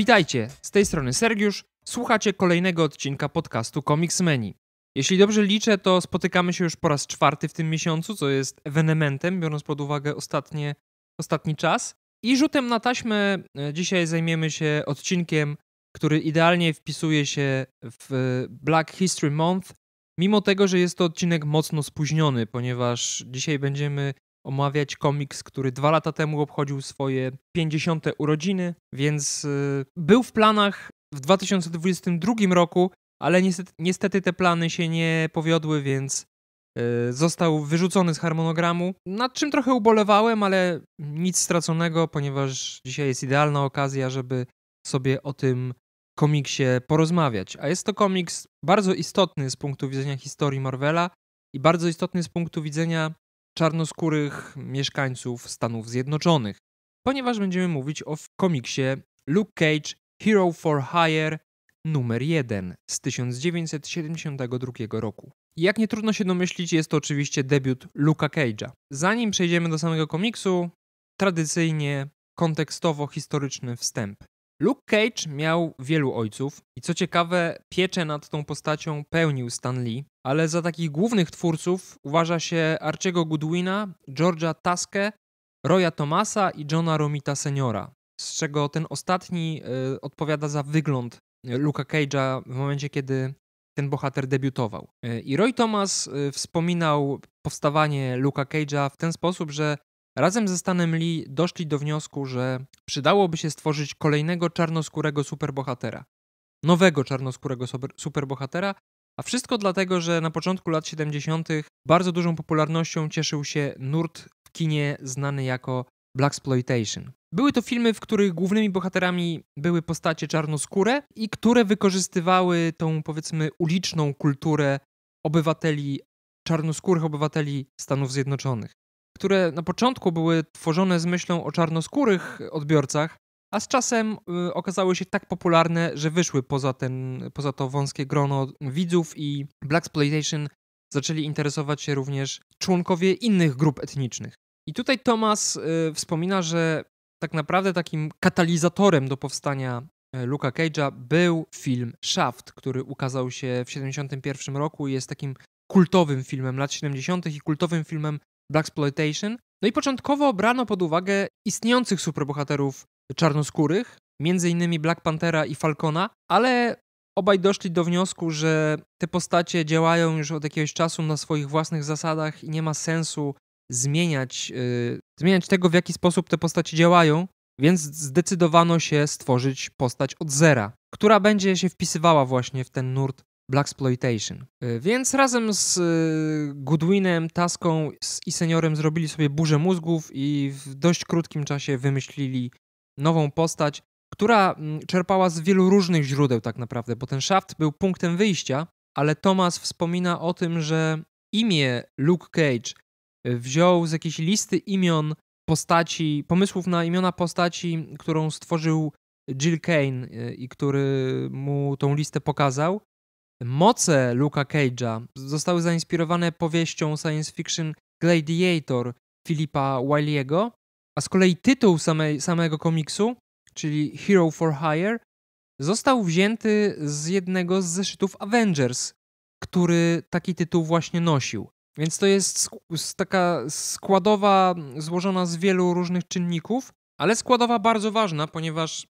Witajcie, z tej strony Sergiusz, słuchacie kolejnego odcinka podcastu Comics Menu. Jeśli dobrze liczę, to spotykamy się już po raz czwarty w tym miesiącu, co jest ewenementem, biorąc pod uwagę ostatnie, ostatni czas. I rzutem na taśmę e, dzisiaj zajmiemy się odcinkiem, który idealnie wpisuje się w e, Black History Month, mimo tego, że jest to odcinek mocno spóźniony, ponieważ dzisiaj będziemy omawiać komiks, który dwa lata temu obchodził swoje 50. urodziny, więc y, był w planach w 2022 roku, ale niestety, niestety te plany się nie powiodły, więc y, został wyrzucony z harmonogramu, nad czym trochę ubolewałem, ale nic straconego, ponieważ dzisiaj jest idealna okazja, żeby sobie o tym komiksie porozmawiać. A jest to komiks bardzo istotny z punktu widzenia historii Marvela i bardzo istotny z punktu widzenia czarnoskórych mieszkańców Stanów Zjednoczonych, ponieważ będziemy mówić o komiksie Luke Cage Hero for Hire numer 1 z 1972 roku. Jak nie trudno się domyślić, jest to oczywiście debiut Luka Cage'a. Zanim przejdziemy do samego komiksu, tradycyjnie kontekstowo-historyczny wstęp. Luke Cage miał wielu ojców i co ciekawe, pieczę nad tą postacią pełnił Stan Lee, ale za takich głównych twórców uważa się Arciego Goodwina, George'a Taske, Roya Thomasa i Johna Romita Seniora, z czego ten ostatni y, odpowiada za wygląd e, Luka Cage'a w momencie, kiedy ten bohater debiutował. E, I Roy Thomas wspominał powstawanie Luka Cage'a w ten sposób, że Razem ze Stanem Lee doszli do wniosku, że przydałoby się stworzyć kolejnego czarnoskórego superbohatera. Nowego czarnoskórego superbohatera, a wszystko dlatego, że na początku lat 70. bardzo dużą popularnością cieszył się nurt w kinie znany jako Blaxploitation. Były to filmy, w których głównymi bohaterami były postacie czarnoskóre i które wykorzystywały tą powiedzmy uliczną kulturę obywateli, czarnoskórych obywateli Stanów Zjednoczonych które na początku były tworzone z myślą o czarnoskórych odbiorcach, a z czasem y, okazały się tak popularne, że wyszły poza, ten, poza to wąskie grono widzów i Black Exploitation zaczęli interesować się również członkowie innych grup etnicznych. I tutaj Thomas y, wspomina, że tak naprawdę takim katalizatorem do powstania y, Luka Cage'a był film Shaft, który ukazał się w 1971 roku i jest takim kultowym filmem lat 70. i kultowym filmem Exploitation. No i początkowo brano pod uwagę istniejących superbohaterów czarnoskórych, m.in. Black Panthera i Falcona, ale obaj doszli do wniosku, że te postacie działają już od jakiegoś czasu na swoich własnych zasadach i nie ma sensu zmieniać, yy, zmieniać tego, w jaki sposób te postacie działają, więc zdecydowano się stworzyć postać od zera, która będzie się wpisywała właśnie w ten nurt Blaxploitation. E, więc razem z e, Goodwinem, Taską i Seniorem zrobili sobie burzę mózgów i w dość krótkim czasie wymyślili nową postać, która mm, czerpała z wielu różnych źródeł tak naprawdę, bo ten Shaft był punktem wyjścia, ale Thomas wspomina o tym, że imię Luke Cage e, wziął z jakiejś listy imion postaci, pomysłów na imiona postaci, którą stworzył Jill Kane i który mu tą listę pokazał. Moce Luka Cage'a zostały zainspirowane powieścią science fiction Gladiator Filipa Wiley'ego, a z kolei tytuł samej, samego komiksu, czyli Hero for Hire, został wzięty z jednego z zeszytów Avengers, który taki tytuł właśnie nosił. Więc to jest sk taka składowa złożona z wielu różnych czynników, ale składowa bardzo ważna, ponieważ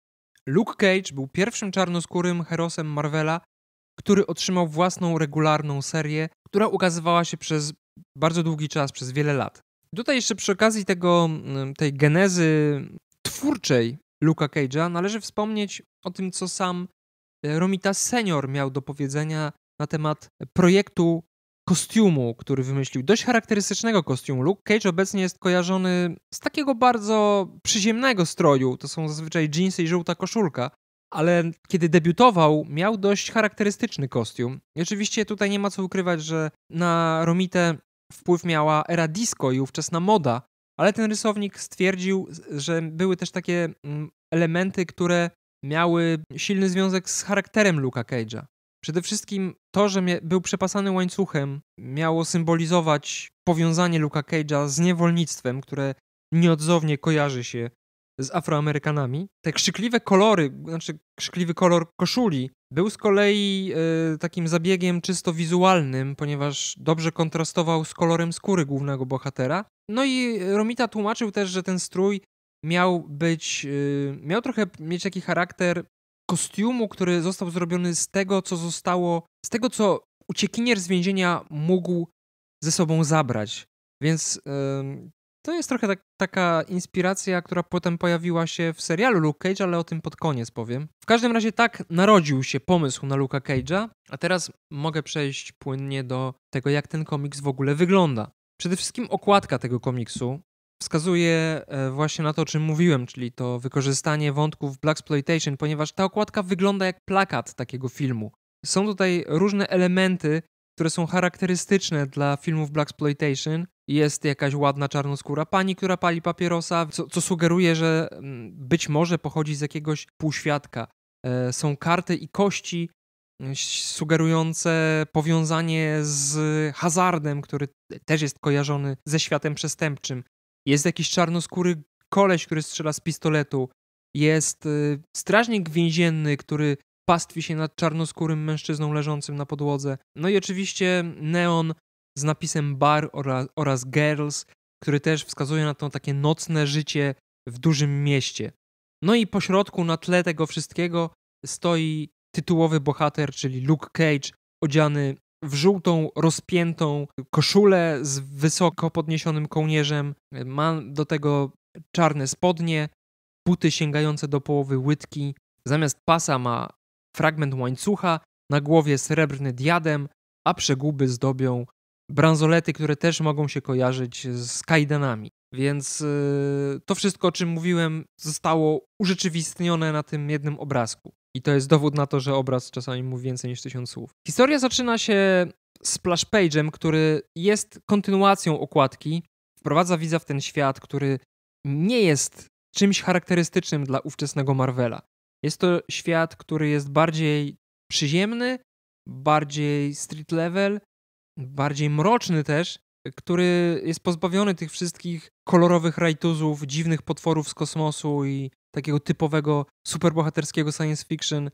Luke Cage był pierwszym czarnoskórym herosem Marvela, który otrzymał własną regularną serię, która ukazywała się przez bardzo długi czas, przez wiele lat. Tutaj jeszcze przy okazji tego, mm, tej genezy twórczej Luka Cage'a należy wspomnieć o tym, co sam e, Romita Senior miał do powiedzenia na temat projektu kostiumu, który wymyślił. Dość charakterystycznego kostiumu. Luke Cage obecnie jest kojarzony z takiego bardzo przyziemnego stroju. To są zazwyczaj jeansy i żółta koszulka ale kiedy debiutował, miał dość charakterystyczny kostium. I oczywiście tutaj nie ma co ukrywać, że na Romitę wpływ miała era disco i ówczesna moda, ale ten rysownik stwierdził, że były też takie mm, elementy, które miały silny związek z charakterem Luka Cage'a. Przede wszystkim to, że był przepasany łańcuchem, miało symbolizować powiązanie Luka Cage'a z niewolnictwem, które nieodzownie kojarzy się z Afroamerykanami. Te krzykliwe kolory, znaczy krzykliwy kolor koszuli był z kolei y, takim zabiegiem czysto wizualnym, ponieważ dobrze kontrastował z kolorem skóry głównego bohatera. No i Romita tłumaczył też, że ten strój miał być, y, miał trochę mieć taki charakter kostiumu, który został zrobiony z tego, co zostało, z tego, co uciekinier z więzienia mógł ze sobą zabrać. Więc to jest trochę tak, taka inspiracja, która potem pojawiła się w serialu Luke Cage, ale o tym pod koniec powiem. W każdym razie tak narodził się pomysł na Luka Cage'a, a teraz mogę przejść płynnie do tego, jak ten komiks w ogóle wygląda. Przede wszystkim okładka tego komiksu wskazuje e, właśnie na to, o czym mówiłem, czyli to wykorzystanie wątków Blaxploitation, ponieważ ta okładka wygląda jak plakat takiego filmu. Są tutaj różne elementy, które są charakterystyczne dla filmów Black Exploitation. Jest jakaś ładna czarnoskóra pani, która pali papierosa, co, co sugeruje, że mm, być może pochodzi z jakiegoś półświadka. E, są karty i kości e, sugerujące powiązanie z hazardem, który też jest kojarzony ze światem przestępczym. Jest jakiś czarnoskóry koleś, który strzela z pistoletu. Jest e, strażnik więzienny, który pastwi się nad czarnoskórym mężczyzną leżącym na podłodze. No i oczywiście neon z napisem bar oraz, oraz girls, który też wskazuje na to takie nocne życie w dużym mieście. No i po środku na tle tego wszystkiego, stoi tytułowy bohater, czyli Luke Cage, odziany w żółtą, rozpiętą koszulę z wysoko podniesionym kołnierzem. Ma do tego czarne spodnie, buty sięgające do połowy łydki. Zamiast pasa ma fragment łańcucha, na głowie srebrny diadem, a przeguby zdobią bransolety, które też mogą się kojarzyć z kajdanami. Więc yy, to wszystko, o czym mówiłem, zostało urzeczywistnione na tym jednym obrazku. I to jest dowód na to, że obraz czasami mówi więcej niż tysiąc słów. Historia zaczyna się splash page'em, który jest kontynuacją okładki. Wprowadza widza w ten świat, który nie jest czymś charakterystycznym dla ówczesnego Marvela. Jest to świat, który jest bardziej przyziemny, bardziej street level, bardziej mroczny też, który jest pozbawiony tych wszystkich kolorowych rajtuzów, dziwnych potworów z kosmosu i takiego typowego superbohaterskiego science fiction,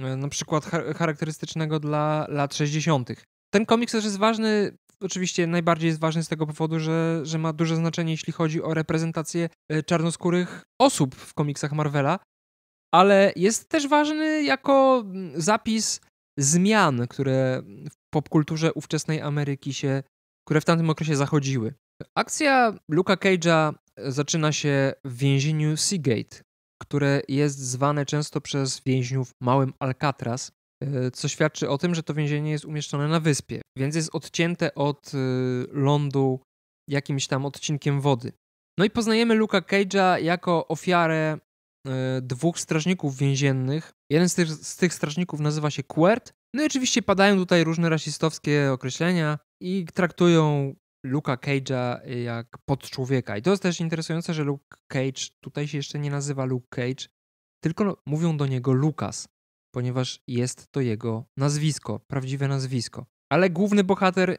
e, na przykład charakterystycznego dla lat 60. Ten komiks też jest ważny, oczywiście najbardziej jest ważny z tego powodu, że, że ma duże znaczenie, jeśli chodzi o reprezentację e, czarnoskórych osób w komiksach Marvela, ale jest też ważny jako mm, zapis zmian, które w popkulturze ówczesnej Ameryki się, które w tamtym okresie zachodziły. Akcja Luka Cage'a e, zaczyna się w więzieniu Seagate, które jest zwane często przez więźniów małym Alcatraz, e, co świadczy o tym, że to więzienie jest umieszczone na wyspie, więc jest odcięte od e, lądu jakimś tam odcinkiem wody. No i poznajemy Luka Cage'a jako ofiarę E, dwóch strażników więziennych. Jeden z tych, z tych strażników nazywa się Quert. No i oczywiście padają tutaj różne rasistowskie określenia i traktują Luka Cage'a jak podczłowieka. I to jest też interesujące, że Luke Cage tutaj się jeszcze nie nazywa Luke Cage, tylko mówią do niego Lukas, ponieważ jest to jego nazwisko, prawdziwe nazwisko. Ale główny bohater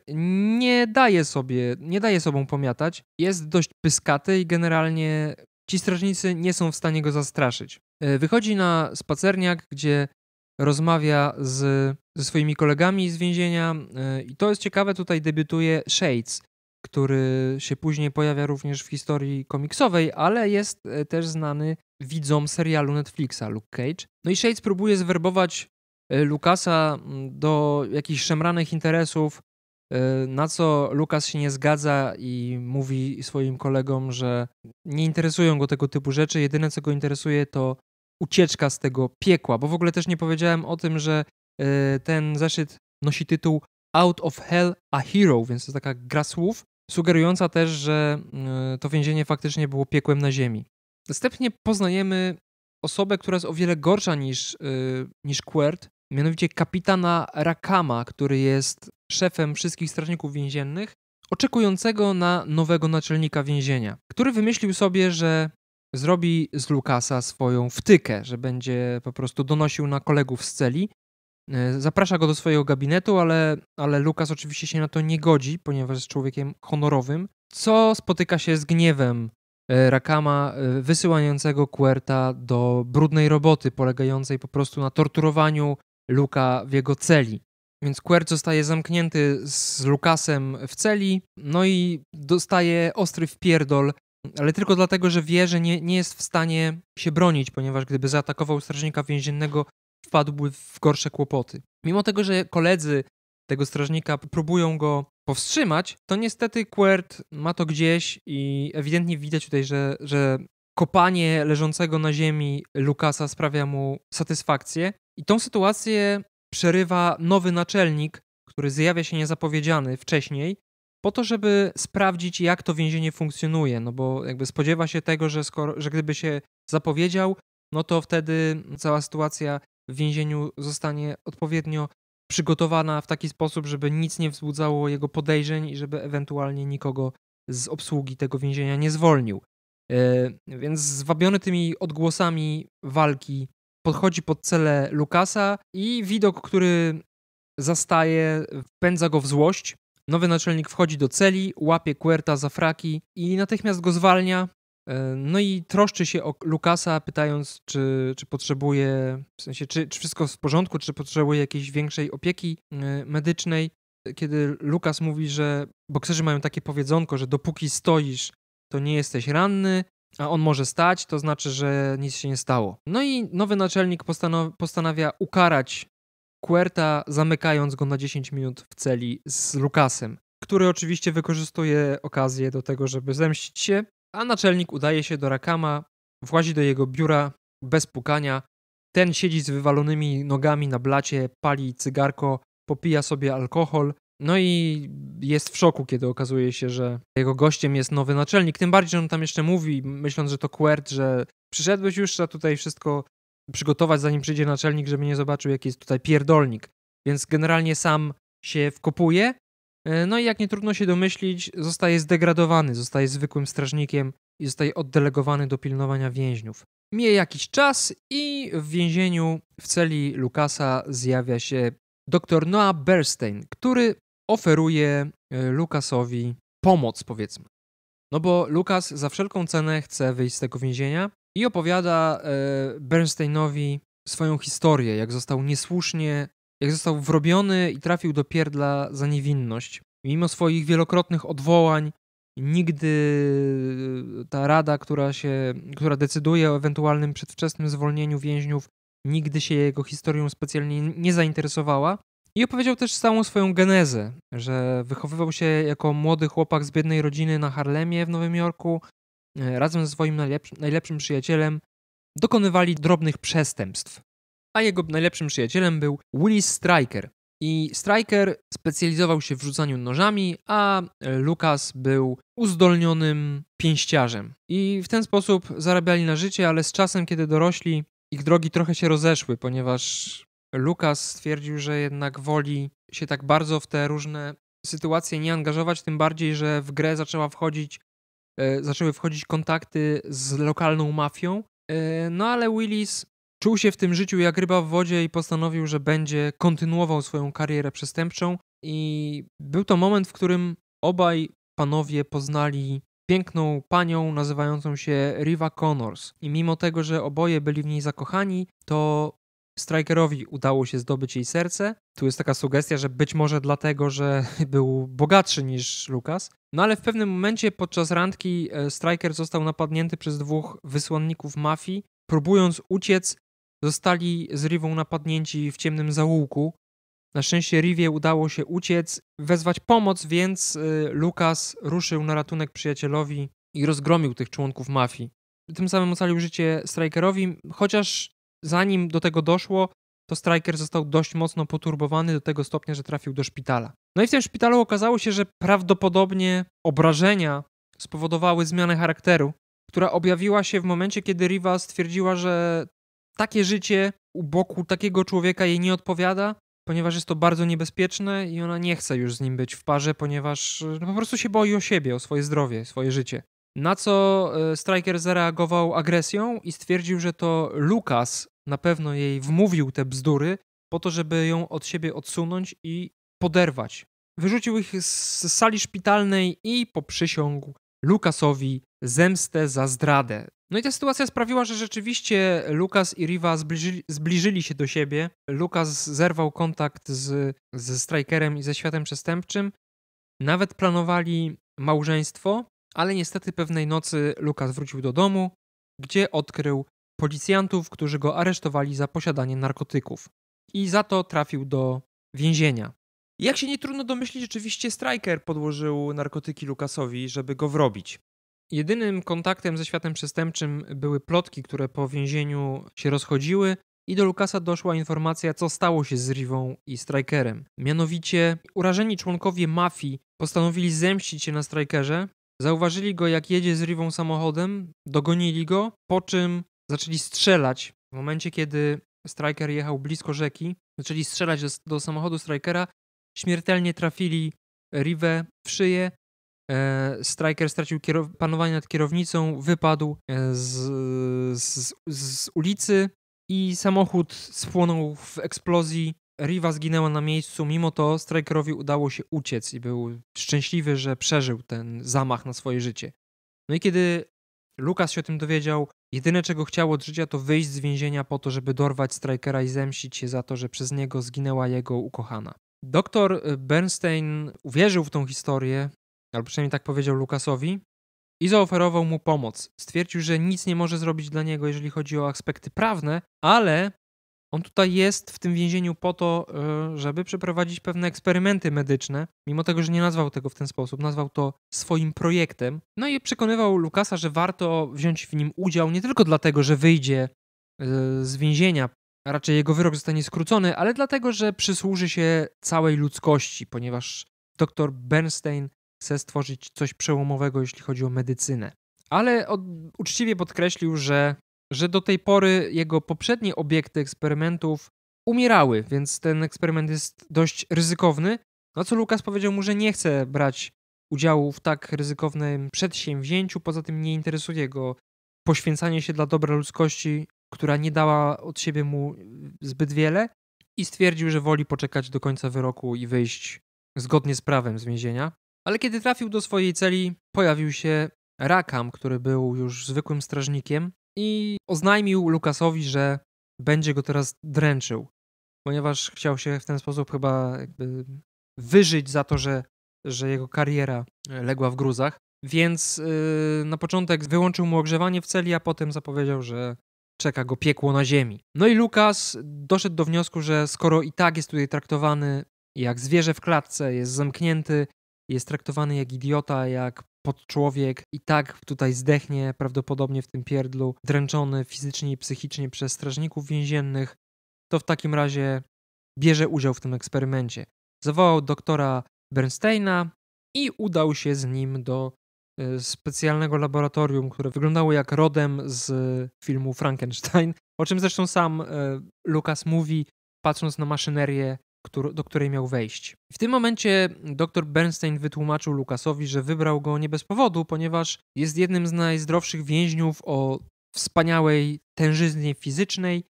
nie daje sobie, nie daje sobą pomiatać. Jest dość pyskaty i generalnie ci strażnicy nie są w stanie go zastraszyć. E, wychodzi na spacerniak, gdzie rozmawia z, ze swoimi kolegami z więzienia e, i to jest ciekawe, tutaj debiutuje Shades, który się później pojawia również w historii komiksowej, ale jest e, też znany widzom serialu Netflixa Luke Cage. No i Shades próbuje zwerbować Lukasa mm, do jakichś szemranych interesów, Y, na co Lukas się nie zgadza i mówi swoim kolegom, że nie interesują go tego typu rzeczy. Jedyne, co go interesuje, to ucieczka z tego piekła. Bo w ogóle też nie powiedziałem o tym, że y, ten zeszyt nosi tytuł Out of Hell a Hero, więc to taka gra słów, sugerująca też, że y, to więzienie faktycznie było piekłem na ziemi. Następnie poznajemy osobę, która jest o wiele gorsza niż, niż Quert, mianowicie kapitana Rakama, który jest szefem wszystkich strażników więziennych, oczekującego na nowego naczelnika więzienia, który wymyślił sobie, że zrobi z Lukasa swoją wtykę, że będzie po prostu donosił na kolegów z celi. E, zaprasza go do swojego gabinetu, ale, ale Lukas oczywiście się na to nie godzi, ponieważ jest człowiekiem honorowym, co spotyka się z gniewem e, Rakama e, wysyłającego Querta do brudnej roboty, polegającej po prostu na torturowaniu Luka w jego celi. Więc Quert zostaje zamknięty z Lukasem w celi, no i dostaje ostry wpierdol, ale tylko dlatego, że wie, że nie, nie jest w stanie się bronić, ponieważ gdyby zaatakował strażnika więziennego, wpadłby w gorsze kłopoty. Mimo tego, że koledzy tego strażnika próbują go powstrzymać, to niestety Quert ma to gdzieś i ewidentnie widać tutaj, że, że kopanie leżącego na ziemi Lukasa sprawia mu satysfakcję. I tą sytuację przerywa nowy naczelnik, który zjawia się niezapowiedziany wcześniej, po to, żeby sprawdzić, jak to więzienie funkcjonuje. No bo jakby spodziewa się tego, że, skoro, że gdyby się zapowiedział, no to wtedy cała sytuacja w więzieniu zostanie odpowiednio przygotowana w taki sposób, żeby nic nie wzbudzało jego podejrzeń i żeby ewentualnie nikogo z obsługi tego więzienia nie zwolnił. E, więc zwabiony tymi odgłosami walki, podchodzi pod cele Lukasa i widok, który zastaje, wpędza go w złość. Nowy naczelnik wchodzi do celi, łapie Querta za fraki i natychmiast go zwalnia. E, no i troszczy się o Lukasa, pytając, czy, czy potrzebuje, w sensie, czy, czy wszystko w porządku, czy potrzebuje jakiejś większej opieki e, medycznej. Kiedy Lukas mówi, że bokserzy mają takie powiedzonko, że dopóki stoisz, to nie jesteś ranny, a on może stać, to znaczy, że nic się nie stało. No i nowy naczelnik postanow- postanawia ukarać Kuerta, zamykając go na 10 minut w celi z Lukasem, który oczywiście wykorzystuje okazję do tego, żeby zemścić się, a naczelnik udaje się do Rakama, włazi do jego biura bez pukania. Ten siedzi z wywalonymi nogami na blacie, pali cygarko, popija sobie alkohol, no i jest w szoku, kiedy okazuje się, że jego gościem jest nowy naczelnik. Tym bardziej, że on tam jeszcze mówi, myśląc, że to Quert, że przyszedłeś już, trzeba tutaj wszystko przygotować, zanim przyjdzie naczelnik, żeby nie zobaczył, jaki jest tutaj pierdolnik. Więc generalnie sam się wkopuje. E, no i jak nie trudno się domyślić, zostaje zdegradowany, zostaje zwykłym strażnikiem i zostaje oddelegowany do pilnowania więźniów. Mije jakiś czas i w więzieniu w celi Lukasa zjawia się dr Noah Bernstein, który oferuje e, Lukasowi pomoc, powiedzmy. No bo Lukas za wszelką cenę chce wyjść z tego więzienia i opowiada e, Bernsteinowi swoją historię, jak został niesłusznie, jak został wrobiony i trafił do pierdla za niewinność. Mimo swoich wielokrotnych odwołań, nigdy e, ta rada, która, się, która decyduje o ewentualnym przedwczesnym zwolnieniu więźniów, nigdy się jego historią specjalnie nie zainteresowała. I opowiedział też całą swoją genezę, że wychowywał się jako młody chłopak z biednej rodziny na Harlemie w Nowym Jorku. E, razem ze swoim najlepszym, przyjacielem dokonywali drobnych przestępstw. A jego najlepszym przyjacielem był Willis Striker. I Striker specjalizował się w rzucaniu nożami, a Lucas był uzdolnionym pięściarzem. I w ten sposób zarabiali na życie, ale z czasem, kiedy dorośli, ich drogi trochę się rozeszły, ponieważ Lukas stwierdził, że jednak woli się tak bardzo w te różne sytuacje nie angażować, tym bardziej, że w grę zaczęła wchodzić, e, zaczęły wchodzić kontakty z lokalną mafią. E, no ale Willis czuł się w tym życiu jak ryba w wodzie i postanowił, że będzie kontynuował swoją karierę przestępczą. I był to moment, w którym obaj panowie poznali piękną panią nazywającą się Riva Connors. I mimo tego, że oboje byli w niej zakochani, to Strikerowi udało się zdobyć jej serce. Tu jest taka sugestia, że być może dlatego, że był bogatszy niż Lukas. No ale w pewnym momencie podczas randki e, Striker został napadnięty przez dwóch wysłanników mafii. Próbując uciec, zostali z Rivą napadnięci w ciemnym zaułku. Na szczęście Rivie udało się uciec, wezwać pomoc, więc e, Lukas ruszył na ratunek przyjacielowi i rozgromił tych członków mafii. Tym samym ocalił życie Strikerowi, chociaż zanim do tego doszło, to Striker został dość mocno poturbowany do tego stopnia, że trafił do szpitala. No i w tym szpitalu okazało się, że prawdopodobnie obrażenia spowodowały zmianę charakteru, która objawiła się w momencie, kiedy Riva stwierdziła, że takie życie u boku takiego człowieka jej nie odpowiada, ponieważ jest to bardzo niebezpieczne i ona nie chce już z nim być w parze, ponieważ e, no po prostu się boi o siebie, o swoje zdrowie, swoje życie. Na co e, Striker zareagował agresją i stwierdził, że to Lukas na pewno jej wmówił te bzdury po to, żeby ją od siebie odsunąć i poderwać. Wyrzucił ich z sali szpitalnej i poprzysiągł Lukasowi zemstę za zdradę. No i ta sytuacja sprawiła, że rzeczywiście Lukas i Riva zbliżyli, zbliżyli, się do siebie. Lukas zerwał kontakt z, ze Strikerem i ze światem przestępczym. Nawet planowali małżeństwo, ale niestety pewnej nocy Lukas wrócił do domu, gdzie odkrył policjantów, którzy go aresztowali za posiadanie narkotyków. I za to trafił do więzienia. Jak się nie trudno domyślić, rzeczywiście Striker podłożył narkotyki Lukasowi, żeby go wrobić. Jedynym kontaktem ze światem przestępczym były plotki, które po więzieniu się rozchodziły, i do Lukasa doszła informacja, co stało się z Rivą i Strikerem. Mianowicie urażeni członkowie mafii postanowili zemścić się na Strikerze Zauważyli go, jak jedzie z Rivą samochodem, dogonili go, po czym zaczęli strzelać. W momencie, kiedy Striker jechał blisko rzeki, zaczęli strzelać do, do samochodu stryker'a, śmiertelnie trafili Rivę w szyję. E, Striker stracił panowanie nad kierownicą, wypadł e, z, z, z ulicy i samochód spłonął w eksplozji Riva zginęła na miejscu, mimo to Strikerowi udało się uciec i był szczęśliwy, że przeżył ten zamach na swoje życie. No i kiedy Lukas się o tym dowiedział, jedyne czego chciał od życia to wyjść z więzienia po to, żeby dorwać Strikera i zemścić się za to, że przez niego zginęła jego ukochana. Doktor y, Bernstein uwierzył w tą historię, albo przynajmniej tak powiedział Lukasowi, i zaoferował mu pomoc. Stwierdził, że nic nie może zrobić dla niego, jeżeli chodzi o aspekty prawne, ale on tutaj jest w tym więzieniu po to, e, żeby przeprowadzić pewne eksperymenty medyczne, mimo tego, że nie nazwał tego w ten sposób, nazwał to swoim projektem. No i przekonywał Lukasa, że warto wziąć w nim udział nie tylko dlatego, że wyjdzie e, z więzienia, a raczej jego wyrok zostanie skrócony, ale dlatego, że przysłuży się całej ludzkości, ponieważ dr Bernstein chce stworzyć coś przełomowego, jeśli chodzi o medycynę. Ale od, uczciwie podkreślił, że że do tej pory jego poprzednie obiekty eksperymentów umierały, więc ten eksperyment jest dość ryzykowny. No co Lukas powiedział mu, że nie chce brać udziału w tak ryzykownym przedsięwzięciu, poza tym nie interesuje go poświęcanie się dla dobra ludzkości, która nie dała od siebie mu y, zbyt wiele i stwierdził, że woli poczekać do końca wyroku i wyjść zgodnie z prawem z więzienia. Ale kiedy trafił do swojej celi, pojawił się Rakam, który był już zwykłym strażnikiem, i oznajmił Lukasowi, że będzie go teraz dręczył, ponieważ chciał się w ten sposób chyba jakby wyżyć za to, że, że jego kariera e, legła w gruzach. Więc yy, na początek wyłączył mu ogrzewanie w celi, a potem zapowiedział, że czeka go piekło na ziemi. No i Lukas doszedł do wniosku, że skoro i tak jest tutaj traktowany jak zwierzę w klatce, jest zamknięty, jest traktowany jak idiota, jak podczłowiek i tak tutaj zdechnie prawdopodobnie w tym pierdlu, dręczony fizycznie i psychicznie przez strażników więziennych, to w takim razie bierze udział w tym eksperymencie. Zawołał doktora Bernsteina i udał się z nim do e, specjalnego laboratorium, które wyglądało jak rodem z filmu Frankenstein, o czym zresztą sam e, Lucas mówi, patrząc na maszynerię do której miał wejść. W tym momencie dr Bernstein wytłumaczył Lukasowi, że wybrał go nie bez powodu, ponieważ jest jednym z najzdrowszych więźniów o wspaniałej tężyznie fizycznej,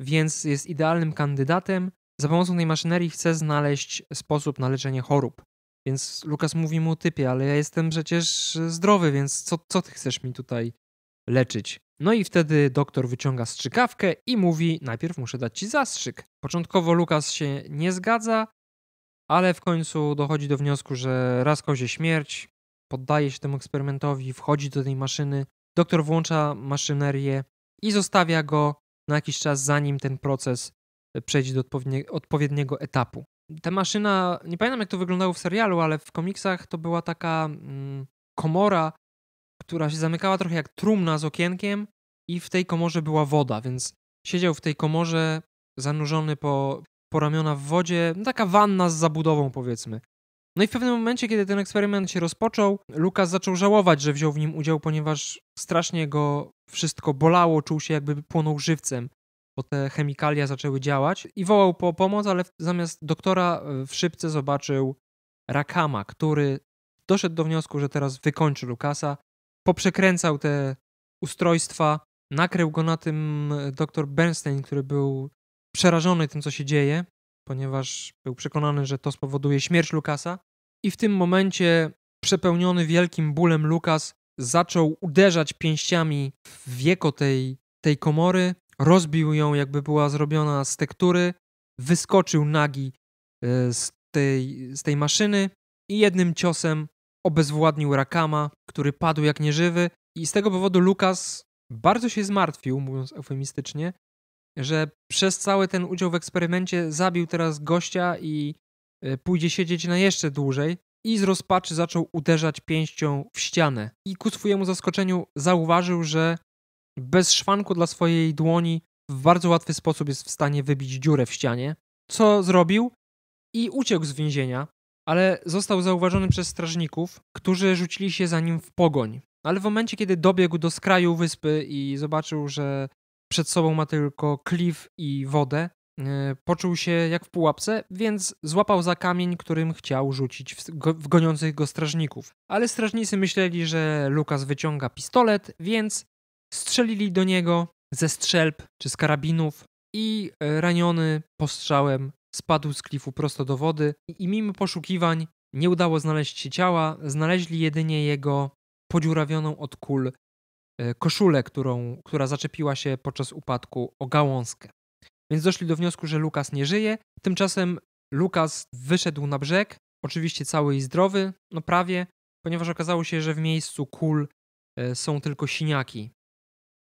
więc jest idealnym kandydatem. Za pomocą tej maszynerii chce znaleźć sposób na leczenie chorób. Więc Lukas mówi mu, typie, ale ja jestem przecież zdrowy, więc co, co ty chcesz mi tutaj leczyć. No i wtedy doktor wyciąga strzykawkę i mówi: Najpierw muszę dać ci zastrzyk. Początkowo Lukas się nie zgadza, ale w końcu dochodzi do wniosku, że raz kozie śmierć, poddaje się temu eksperymentowi, wchodzi do tej maszyny. Doktor włącza maszynerię i zostawia go na jakiś czas, zanim ten proces przejdzie do odpowiednie, odpowiedniego etapu. Ta maszyna, nie pamiętam jak to wyglądało w serialu, ale w komiksach to była taka mm, komora która się zamykała trochę jak trumna z okienkiem i w tej komorze była woda, więc siedział w tej komorze zanurzony po, po ramiona w wodzie, no taka wanna z zabudową powiedzmy. No i w pewnym momencie, kiedy ten eksperyment się rozpoczął, Lukas zaczął żałować, że wziął w nim udział, ponieważ strasznie go wszystko bolało, czuł się jakby płonął żywcem, bo te chemikalia zaczęły działać i wołał po pomoc, ale zamiast doktora e, w szybce zobaczył Rakama, który doszedł do wniosku, że teraz wykończy Lukasa poprzekręcał te ustrojstwa, nakrył go na tym e, dr Bernstein, który był przerażony tym, co się dzieje, ponieważ był przekonany, że to spowoduje śmierć Lukasa. I w tym momencie, przepełniony wielkim bólem, Lukas zaczął uderzać pięściami w wieko tej, tej komory, rozbił ją, jakby była zrobiona z tektury, wyskoczył nagi e, z tej, z tej maszyny i jednym ciosem obezwładnił Rakama, który padł jak nieżywy i z tego powodu Lukas bardzo się zmartwił, mówiąc eufemistycznie, że przez cały ten udział w eksperymencie zabił teraz gościa i e, pójdzie siedzieć na jeszcze dłużej i z rozpaczy zaczął uderzać pięścią w ścianę. I ku swojemu zaskoczeniu zauważył, że bez szwanku dla swojej dłoni w bardzo łatwy sposób jest w stanie wybić dziurę w ścianie, co zrobił i uciekł z więzienia, ale został zauważony przez strażników, którzy rzucili się za nim w pogoń. Ale w momencie, kiedy dobiegł do skraju wyspy i zobaczył, że przed sobą ma tylko klif i wodę, e, poczuł się jak w pułapce, więc złapał za kamień, którym chciał rzucić w, go, goniących go strażników. Ale strażnicy myśleli, że Lukas wyciąga pistolet, więc strzelili do niego ze strzelb czy z karabinów i e, raniony postrzałem spadł z klifu prosto do wody i mimo poszukiwań nie udało znaleźć się ciała, znaleźli jedynie jego podziurawioną od kul e, koszulę, którą, która zaczepiła się podczas upadku o gałązkę. Więc doszli do wniosku, że Lukas nie żyje. Tymczasem Lukas wyszedł na brzeg, oczywiście cały i zdrowy, no prawie, ponieważ okazało się, że w miejscu kul e, są tylko siniaki.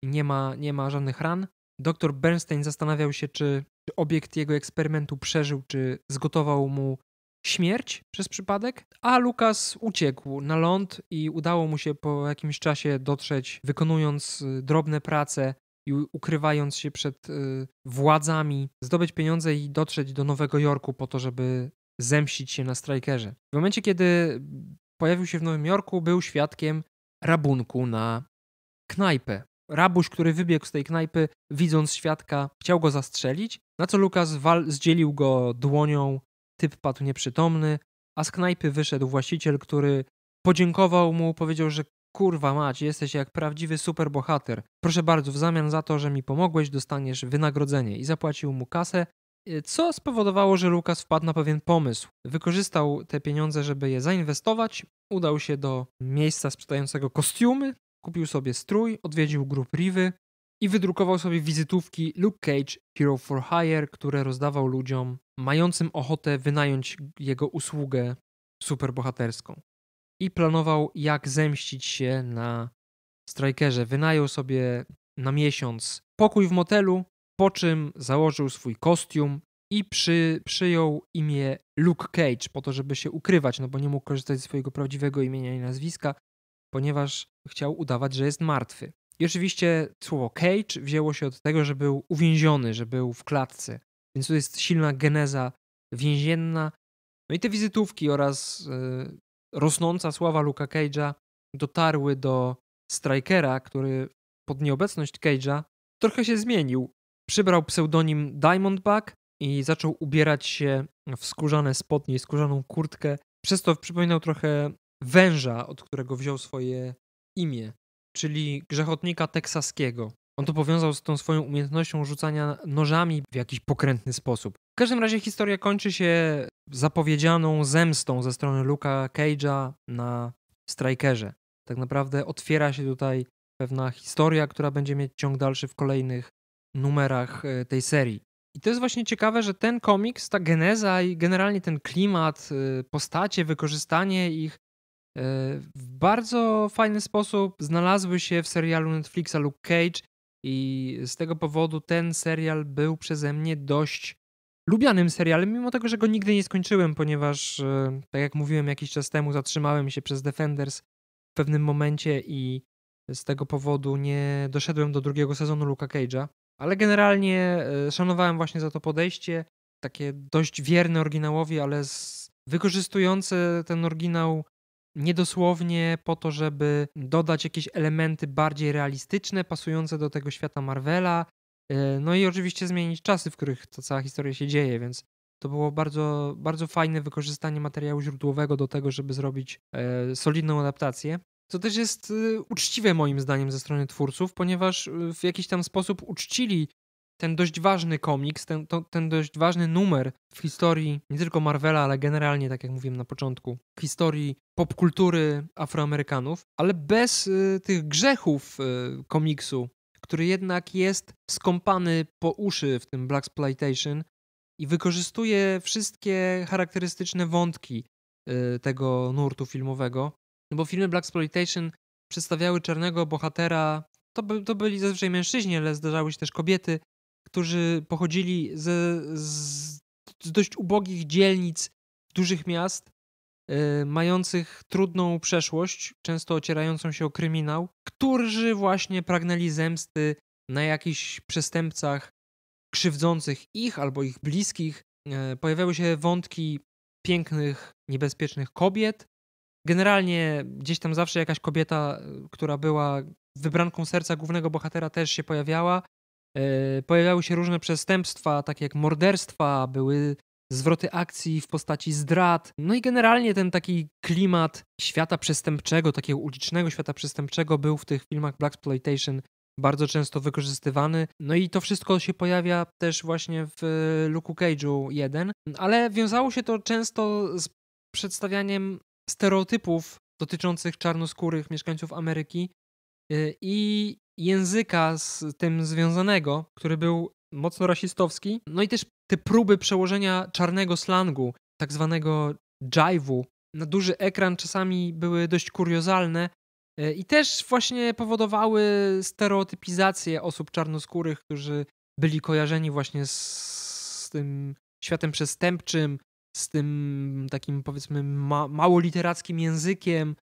Nie ma, nie ma żadnych ran. Doktor Bernstein zastanawiał się, czy czy obiekt jego eksperymentu przeżył, czy zgotował mu śmierć przez przypadek, a Lukas uciekł na ląd i udało mu się po jakimś czasie dotrzeć, wykonując y, drobne prace i ukrywając się przed y, władzami, zdobyć pieniądze i dotrzeć do Nowego Jorku po to, żeby zemścić się na strajkerze. W momencie, kiedy pojawił się w Nowym Jorku, był świadkiem rabunku na knajpę. Rabuś, który wybiegł z tej knajpy, widząc świadka, chciał go zastrzelić, na co Lukas wal zdzielił go dłonią, typ padł nieprzytomny, a z knajpy wyszedł właściciel, który podziękował mu, powiedział, że kurwa mać, jesteś jak prawdziwy superbohater. Proszę bardzo, w zamian za to, że mi pomogłeś, dostaniesz wynagrodzenie. I zapłacił mu kasę, y, co spowodowało, że Lukas wpadł na pewien pomysł. Wykorzystał te pieniądze, żeby je zainwestować, udał się do miejsca sprzedającego kostiumy, Kupił sobie strój, odwiedził grup Riwy i wydrukował sobie wizytówki Luke Cage Hero for Hire, które rozdawał ludziom mającym ochotę wynająć jego usługę superbohaterską. I planował, jak zemścić się na strajkerze. Wynajął sobie na miesiąc pokój w motelu, po czym założył swój kostium i przy, przyjął imię Luke Cage po to, żeby się ukrywać, no bo nie mógł korzystać ze swojego prawdziwego imienia i nazwiska, ponieważ chciał udawać, że jest martwy. I oczywiście słowo cage wzięło się od tego, że był uwięziony, że był w klatce. Więc tu jest silna geneza więzienna. No i te wizytówki oraz e, rosnąca sława Luka Cage'a dotarły do Strikera, który pod nieobecność Cage'a trochę się zmienił. Przybrał pseudonim Diamondback i zaczął ubierać się w skórzane spodnie i skórzaną kurtkę, przez to przypominał trochę węża, od którego wziął swoje imię, czyli grzechotnika teksaskiego. On to powiązał z tą swoją umiejętnością rzucania nożami w jakiś pokrętny sposób. W każdym razie historia kończy się zapowiedzianą zemstą ze strony Luka Cage'a na Strikerze. Tak naprawdę otwiera się tutaj pewna historia, która będzie mieć ciąg dalszy w kolejnych numerach e, tej serii. I to jest właśnie ciekawe, że ten komiks, ta geneza i generalnie ten klimat, e, postacie, wykorzystanie ich w bardzo fajny sposób znalazły się w serialu Netflixa Luke Cage i z tego powodu ten serial był przeze mnie dość lubianym serialem, mimo tego, że go nigdy nie skończyłem, ponieważ e, tak jak mówiłem jakiś czas temu, zatrzymałem się przez Defenders w pewnym momencie i z tego powodu nie doszedłem do drugiego sezonu Luke Cage'a, ale generalnie e, szanowałem właśnie za to podejście, takie dość wierne oryginałowi, ale wykorzystujące ten oryginał niedosłownie po to, żeby dodać jakieś elementy bardziej realistyczne, pasujące do tego świata Marvela. E, no i oczywiście zmienić czasy, w których ta cała historia się dzieje, więc to było bardzo, bardzo fajne wykorzystanie materiału źródłowego do tego, żeby zrobić e, solidną adaptację. Co też jest e, uczciwe moim zdaniem ze strony twórców, ponieważ w jakiś tam sposób uczcili ten dość ważny komiks, ten, to, ten dość ważny numer w historii nie tylko Marvela, ale generalnie, tak jak mówiłem na początku, w historii popkultury Afroamerykanów, ale bez y, tych grzechów y, komiksu, który jednak jest skąpany po uszy w tym Black Exploitation i wykorzystuje wszystkie charakterystyczne wątki y, tego nurtu filmowego. No bo filmy Black Exploitation przedstawiały czarnego bohatera. To, by, to byli zazwyczaj mężczyźni, ale zdarzały się też kobiety, którzy pochodzili ze, z, z dość ubogich dzielnic dużych miast, y, mających trudną przeszłość, często ocierającą się o kryminał, którzy właśnie pragnęli zemsty na jakichś przestępcach krzywdzących ich albo ich bliskich. Y, pojawiały się wątki pięknych, niebezpiecznych kobiet. Generalnie gdzieś tam zawsze jakaś kobieta, e, która była wybranką serca głównego bohatera, też się pojawiała. E, pojawiały się różne przestępstwa, takie jak morderstwa, były zwroty akcji w postaci zdrad. No i generalnie ten taki klimat świata przestępczego, takiego ulicznego świata przestępczego był w tych filmach Black Exploitation bardzo często wykorzystywany. No i to wszystko się pojawia też właśnie w e, Luke Cage'u 1, ale wiązało się to często z przedstawianiem stereotypów dotyczących czarnoskórych mieszkańców Ameryki e, i języka z tym związanego, który był mocno rasistowski, no i też te próby przełożenia czarnego slangu, tak zwanego jive'u, na duży ekran czasami były dość kuriozalne e, i też właśnie powodowały stereotypizację osób czarnoskórych, którzy byli kojarzeni właśnie z, tym światem przestępczym, z tym takim powiedzmy ma, mało literackim językiem,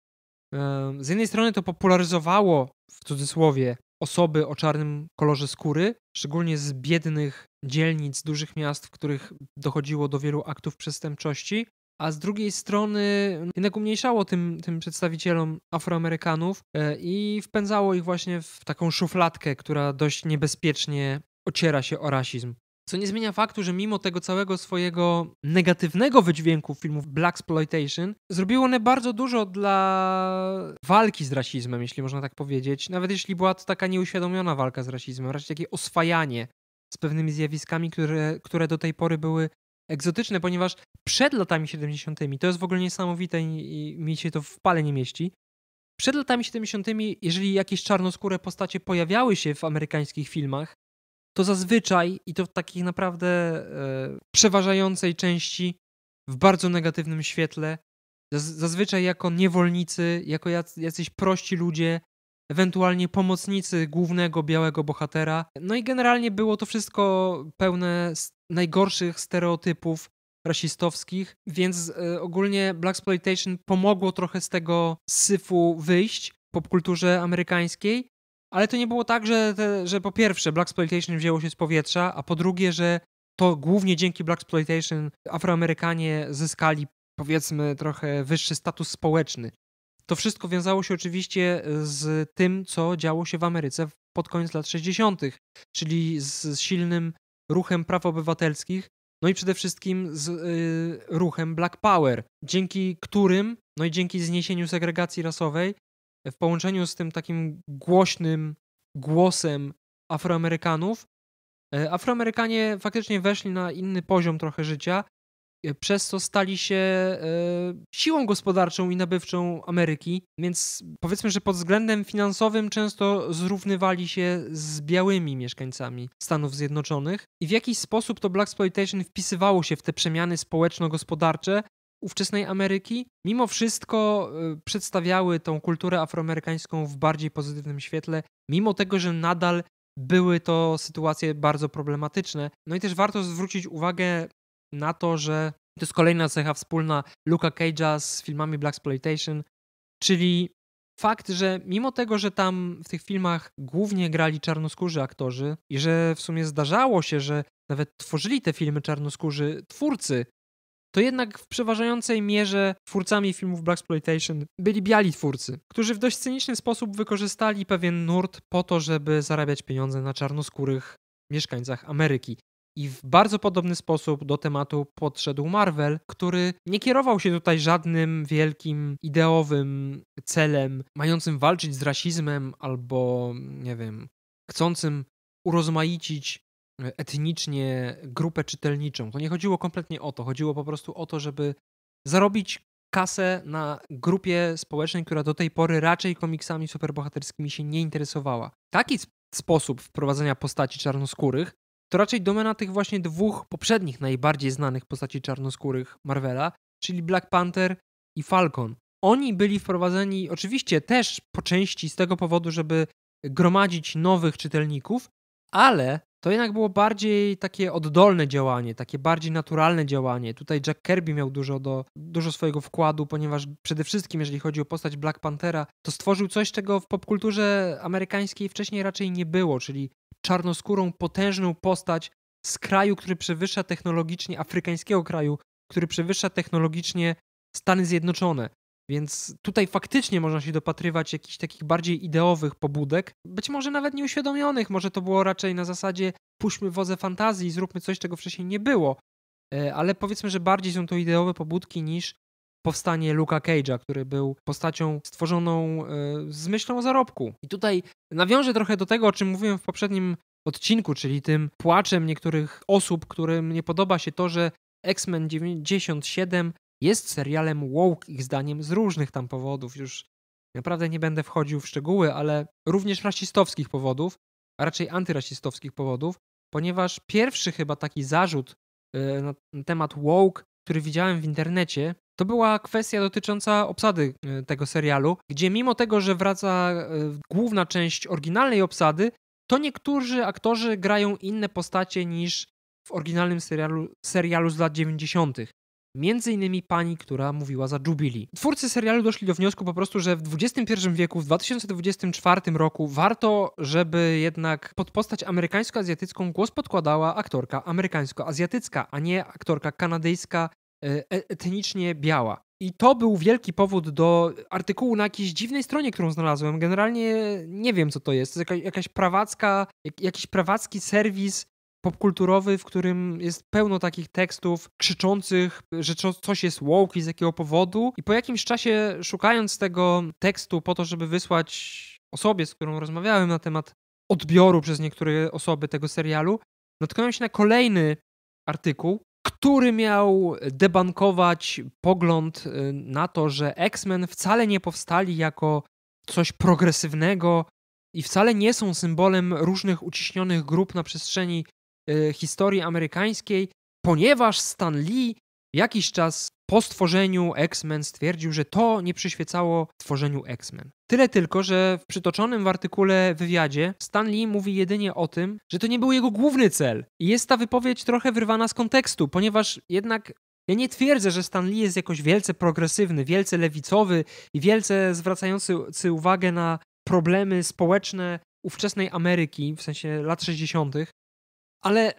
z jednej strony to popularyzowało w cudzysłowie osoby o czarnym kolorze skóry, szczególnie z biednych dzielnic dużych miast, w których dochodziło do wielu aktów przestępczości, a z drugiej strony mm, jednak umniejszało tym, tym przedstawicielom Afroamerykanów e, i wpędzało ich właśnie w taką szufladkę, która dość niebezpiecznie ociera się o rasizm. Co nie zmienia faktu, że mimo tego całego swojego negatywnego wydźwięku filmów Black Exploitation, zrobiły one bardzo dużo dla walki z rasizmem, jeśli można tak powiedzieć. Nawet jeśli była to taka nieuświadomiona walka z rasizmem, raczej takie oswajanie z pewnymi zjawiskami, które, które do tej pory były egzotyczne, ponieważ przed latami 70. to jest w ogóle niesamowite i, mi się to w pale nie mieści. Przed latami 70., jeżeli jakieś czarnoskóre postacie pojawiały się w amerykańskich filmach, to zazwyczaj i to w takiej naprawdę e, przeważającej części w bardzo negatywnym świetle, zazwyczaj jako niewolnicy, jako jacyś prości ludzie, ewentualnie pomocnicy głównego białego bohatera. No i generalnie było to wszystko pełne najgorszych stereotypów rasistowskich, więc y, ogólnie Blaxploitation pomogło trochę z tego syfu wyjść popkulturze amerykańskiej, ale to nie było tak, że, te, że po pierwsze Black Exploitation wzięło się z powietrza, a po drugie, że to głównie dzięki Black Exploitation Afroamerykanie zyskali powiedzmy trochę wyższy status społeczny. To wszystko wiązało się oczywiście z tym, co działo się w Ameryce pod koniec lat 60., czyli z silnym ruchem praw obywatelskich, no i przede wszystkim z y, ruchem Black Power, dzięki którym, no i dzięki zniesieniu segregacji rasowej, w połączeniu z tym takim głośnym głosem Afroamerykanów, e, Afroamerykanie faktycznie weszli na inny poziom trochę życia, e, przez co stali się e, siłą gospodarczą i nabywczą Ameryki, więc powiedzmy, że pod względem finansowym często zrównywali się z białymi mieszkańcami Stanów Zjednoczonych i w jakiś sposób to black exploitation wpisywało się w te przemiany społeczno-gospodarcze, ówczesnej Ameryki, mimo wszystko y, przedstawiały tą kulturę afroamerykańską w bardziej pozytywnym świetle, mimo tego, że nadal były to sytuacje bardzo problematyczne. No i też warto zwrócić uwagę na to, że to jest kolejna cecha wspólna Luka Cage'a z filmami Black Exploitation, czyli fakt, że mimo tego, że tam w tych filmach głównie grali czarnoskórzy aktorzy i że w sumie zdarzało się, że nawet tworzyli te filmy czarnoskórzy twórcy, to jednak w przeważającej mierze twórcami filmów Black Exploitation byli biali twórcy, którzy w dość cyniczny sposób wykorzystali pewien nurt po to, żeby zarabiać pieniądze na czarnoskórych mieszkańcach Ameryki. I w bardzo podobny sposób do tematu podszedł Marvel, który nie kierował się tutaj żadnym wielkim ideowym celem mającym walczyć z rasizmem albo, nie wiem, chcącym urozmaicić etnicznie grupę czytelniczą. To nie chodziło kompletnie o to. Chodziło po prostu o to, żeby zarobić kasę na grupie społecznej, która do tej pory raczej komiksami superbohaterskimi się nie interesowała. Taki sposób wprowadzenia postaci czarnoskórych to raczej domena tych właśnie dwóch poprzednich najbardziej znanych postaci czarnoskórych Marvela, czyli Black Panther i Falcon. Oni byli wprowadzeni oczywiście też po części z tego powodu, żeby gromadzić nowych czytelników, ale to jednak było bardziej takie oddolne działanie, takie bardziej naturalne działanie. Tutaj Jack Kirby miał dużo, do, dużo swojego wkładu, ponieważ przede wszystkim, jeżeli chodzi o postać Black Panthera, to stworzył coś, czego w popkulturze amerykańskiej wcześniej raczej nie było, czyli czarnoskórą, potężną postać z kraju, który przewyższa technologicznie, afrykańskiego kraju, który przewyższa technologicznie Stany Zjednoczone. Więc tutaj faktycznie można się dopatrywać jakichś takich bardziej ideowych pobudek, być może nawet nieuświadomionych, może to było raczej na zasadzie puśćmy wodze fantazji, zróbmy coś, czego wcześniej nie było. E, ale powiedzmy, że bardziej są to ideowe pobudki niż powstanie Luka Cage'a, który był postacią stworzoną e, z myślą o zarobku. I tutaj nawiążę trochę do tego, o czym mówiłem w poprzednim odcinku, czyli tym płaczem niektórych osób, którym nie podoba się to, że X-Men 97 jest serialem woke ich zdaniem z różnych tam powodów. Już naprawdę nie będę wchodził w szczegóły, ale również rasistowskich powodów, a raczej antyrasistowskich powodów, ponieważ pierwszy chyba taki zarzut y, na temat woke, który widziałem w internecie, to była kwestia dotycząca obsady y, tego serialu, gdzie mimo tego, że wraca y, główna część oryginalnej obsady, to niektórzy aktorzy grają inne postacie niż w oryginalnym serialu, serialu z lat 90. Między innymi pani, która mówiła za Jubilee. Twórcy serialu doszli do wniosku po prostu, że w XXI wieku, w 2024 roku warto, żeby jednak pod postać amerykańsko-azjatycką głos podkładała aktorka amerykańsko-azjatycka, a nie aktorka kanadyjska, e, e, etnicznie biała. I to był wielki powód do artykułu na jakiejś dziwnej stronie, którą znalazłem. Generalnie nie wiem, co to jest. To jest jakaś prawacka, jakiś prawacki serwis popkulturowy, w którym jest pełno takich tekstów krzyczących, że coś jest woke i z jakiego powodu. I po jakimś czasie, szukając tego tekstu po to, żeby wysłać osobie, z którą rozmawiałem na temat odbioru przez niektóre osoby tego serialu, natknąłem się na kolejny artykuł, który miał debankować pogląd y, na to, że X-Men wcale nie powstali jako coś progresywnego i wcale nie są symbolem różnych uciśnionych grup na przestrzeni Y, historii amerykańskiej, ponieważ Stan Lee jakiś czas po stworzeniu X-Men stwierdził, że to nie przyświecało tworzeniu X-Men. Tyle tylko, że w przytoczonym w artykule wywiadzie Stan Lee mówi jedynie o tym, że to nie był jego główny cel. I jest ta wypowiedź trochę wyrwana z kontekstu, ponieważ jednak ja nie twierdzę, że Stan Lee jest jakoś wielce progresywny, wielce lewicowy i wielce zwracający uwagę na problemy społeczne ówczesnej Ameryki, w sensie lat 60., ale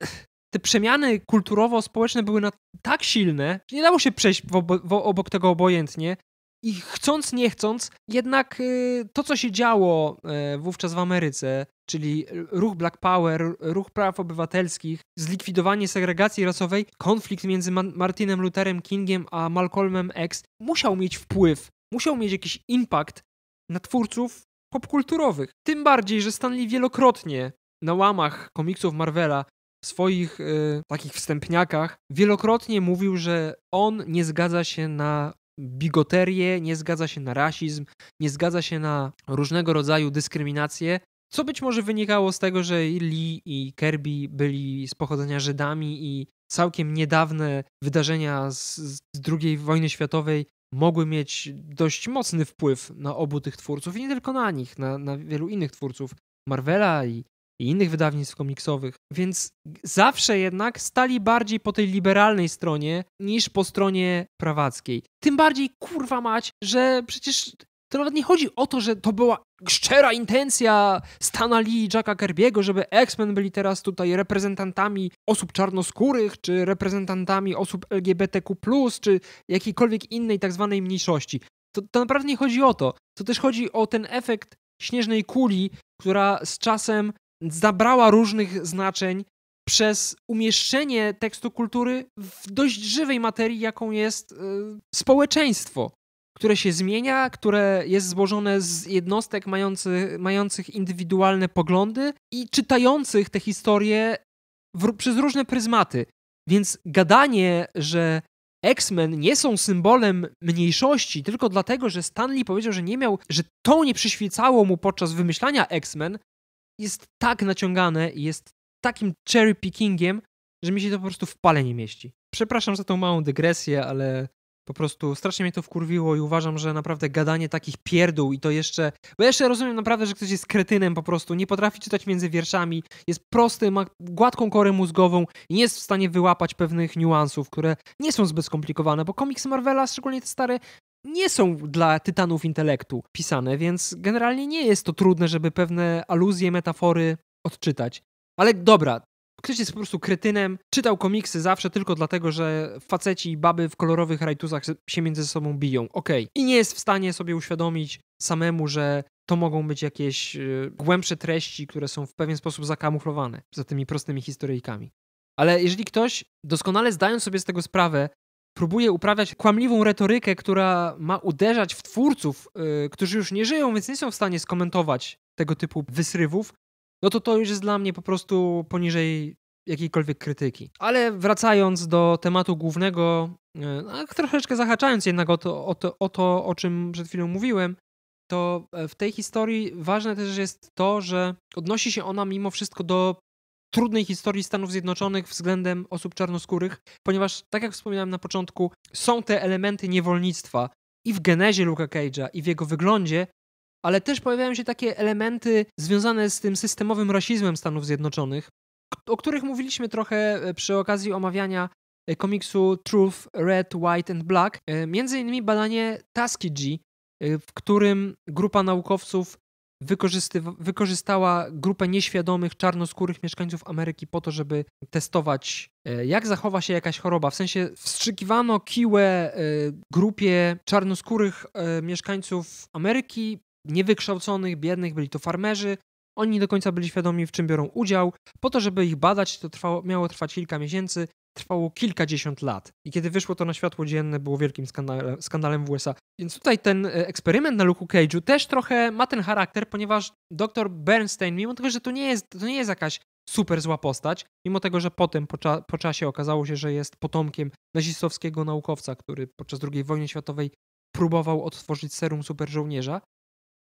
te przemiany kulturowo-społeczne były na tak silne, że nie dało się przejść obok tego obojętnie. I chcąc, nie chcąc, jednak y, to, co się działo e, wówczas w Ameryce, czyli ruch Black Power, ruch praw obywatelskich, zlikwidowanie segregacji rasowej, konflikt między Martinem Lutherem Kingiem a Malcolmem X, musiał mieć wpływ, musiał mieć jakiś impact na twórców popkulturowych. Tym bardziej, że Stanley wielokrotnie na łamach komiksów Marvela w swoich y, takich wstępniakach wielokrotnie mówił, że on nie zgadza się na bigoterię, nie zgadza się na rasizm, nie zgadza się na różnego rodzaju dyskryminację, co być może wynikało z tego, że Lee i Kirby byli z pochodzenia Żydami i całkiem niedawne wydarzenia z, z II wojny światowej mogły mieć dość mocny wpływ na obu tych twórców i nie tylko na nich, na, na wielu innych twórców Marvela i i innych wydawnictw komiksowych, więc zawsze jednak stali bardziej po tej liberalnej stronie niż po stronie prawackiej. Tym bardziej kurwa mać, że przecież to nawet nie chodzi o to, że to była szczera intencja Stana Lee i Jacka Kirby'ego, żeby X-Men byli teraz tutaj reprezentantami osób czarnoskórych, czy reprezentantami osób LGBTQ+, czy jakiejkolwiek innej tak zwanej mniejszości. To, to naprawdę nie chodzi o to. To też chodzi o ten efekt śnieżnej kuli, która z czasem zabrała różnych znaczeń przez umieszczenie tekstu kultury w dość żywej materii, jaką jest y, społeczeństwo, które się zmienia, które jest złożone z jednostek mających, mających indywidualne poglądy i czytających te historie w, przez różne pryzmaty. Więc gadanie, że X-Men nie są symbolem mniejszości tylko dlatego, że Stanley powiedział, że nie miał, że to nie przyświecało mu podczas wymyślania X-Men, jest tak naciągane i jest takim cherry pickingiem, że mi się to po prostu w pale nie mieści. Przepraszam za tą małą dygresję, ale po prostu strasznie mnie to wkurwiło i uważam, że naprawdę gadanie takich pierdół i to jeszcze... Bo jeszcze rozumiem naprawdę, że ktoś jest kretynem po prostu, nie potrafi czytać między wierszami, jest prosty, ma gładką korę mózgową i nie jest w stanie wyłapać pewnych niuansów, które nie są zbyt skomplikowane, bo komiks Marvela, szczególnie te stare, nie są dla tytanów intelektu pisane, więc generalnie nie jest to trudne, żeby pewne aluzje, metafory odczytać. Ale dobra, ktoś jest po prostu kretynem, czytał komiksy zawsze tylko dlatego, że faceci i baby w kolorowych rajtuzach się między sobą biją. Okej. Okay. I nie jest w stanie sobie uświadomić samemu, że to mogą być jakieś yy, głębsze treści, które są w pewien sposób zakamuflowane za tymi prostymi historyjkami. Ale jeżeli ktoś, doskonale zdając sobie z tego sprawę, próbuje uprawiać kłamliwą retorykę, która ma uderzać w twórców, yy, którzy już nie żyją, więc nie są w stanie skomentować tego typu wysrywów, no to to już jest dla mnie po prostu poniżej jakiejkolwiek krytyki. Ale wracając do tematu głównego, y, no, tak troszeczkę zahaczając jednak o to, o, to, o to, o czym przed chwilą mówiłem, to e, w tej historii ważne też jest to, że odnosi się ona mimo wszystko do trudnej historii Stanów Zjednoczonych względem osób czarnoskórych, ponieważ, tak jak wspominałem na początku, są te elementy niewolnictwa i w genezie Luka Cage'a, i w jego wyglądzie, ale też pojawiają się takie elementy związane z tym systemowym rasizmem Stanów Zjednoczonych, o których mówiliśmy trochę e, przy okazji omawiania e, komiksu Truth, Red, White and Black, e, między innymi badanie Tuskegee, w którym grupa naukowców wykorzystała grupę nieświadomych, czarnoskórych mieszkańców Ameryki po to, żeby testować, e, jak zachowa się jakaś choroba. W sensie wstrzykiwano kiłę e, grupie czarnoskórych e, mieszkańców Ameryki, niewykształconych, biednych, byli to farmerzy. Oni nie do końca byli świadomi, w czym biorą udział. Po to, żeby ich badać, to trwało, miało trwać kilka miesięcy trwało kilkadziesiąt lat. I kiedy wyszło to na światło dzienne, było wielkim skandalem, skandalem w USA. Więc tutaj ten e, eksperyment na Luku Cage'u też trochę ma ten charakter, ponieważ dr Bernstein, mimo tego, że to nie jest, to nie jest jakaś super zła postać, mimo tego, że potem po, cza po czasie okazało się, że jest potomkiem nazistowskiego naukowca, który podczas II wojny światowej próbował odtworzyć serum superżołnierza,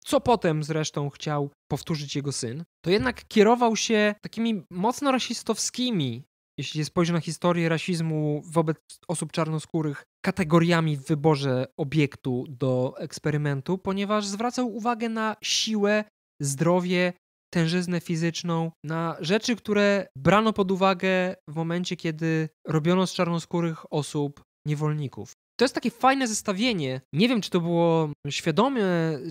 co potem zresztą chciał powtórzyć jego syn, to jednak kierował się takimi mocno rasistowskimi jeśli spojrzy na historię rasizmu wobec osób czarnoskórych, kategoriami w wyborze obiektu do eksperymentu, ponieważ zwracał uwagę na siłę, zdrowie, tężyznę fizyczną, na rzeczy, które brano pod uwagę w momencie, kiedy robiono z czarnoskórych osób niewolników to jest takie fajne zestawienie. Nie wiem, czy to było świadome,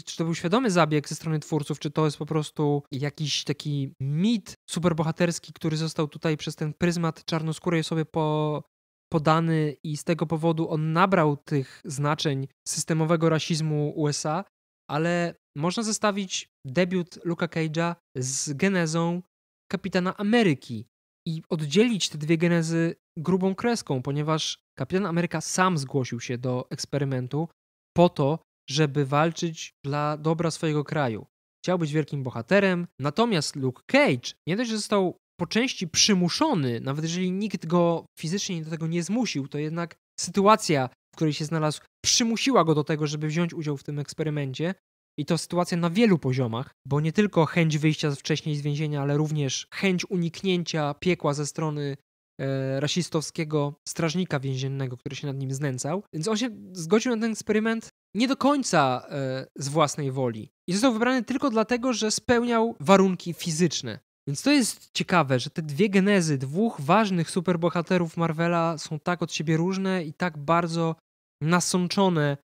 czy to był świadomy zabieg ze strony twórców, czy to jest po prostu jakiś taki mit superbohaterski, który został tutaj przez ten pryzmat czarnoskórej sobie po, podany i z tego powodu on nabrał tych znaczeń systemowego rasizmu USA, ale można zestawić debiut Luka Cage'a z genezą Kapitana Ameryki, i oddzielić te dwie genezy grubą kreską, ponieważ Kapitan Ameryka sam zgłosił się do eksperymentu po to, żeby walczyć dla dobra swojego kraju. Chciał być wielkim bohaterem, natomiast Luke Cage nie dość, że został po części przymuszony, nawet jeżeli nikt go fizycznie do tego nie zmusił, to jednak sytuacja, w której się znalazł, przymusiła go do tego, żeby wziąć udział w tym eksperymencie, i to sytuacja na wielu poziomach, bo nie tylko chęć wyjścia wcześniej z więzienia, ale również chęć uniknięcia piekła ze strony e, rasistowskiego strażnika więziennego, który się nad nim znęcał. Więc on się zgodził na ten eksperyment nie do końca e, z własnej woli. I został wybrany tylko dlatego, że spełniał warunki fizyczne. Więc to jest ciekawe, że te dwie genezy dwóch ważnych superbohaterów Marvela są tak od siebie różne i tak bardzo nasączone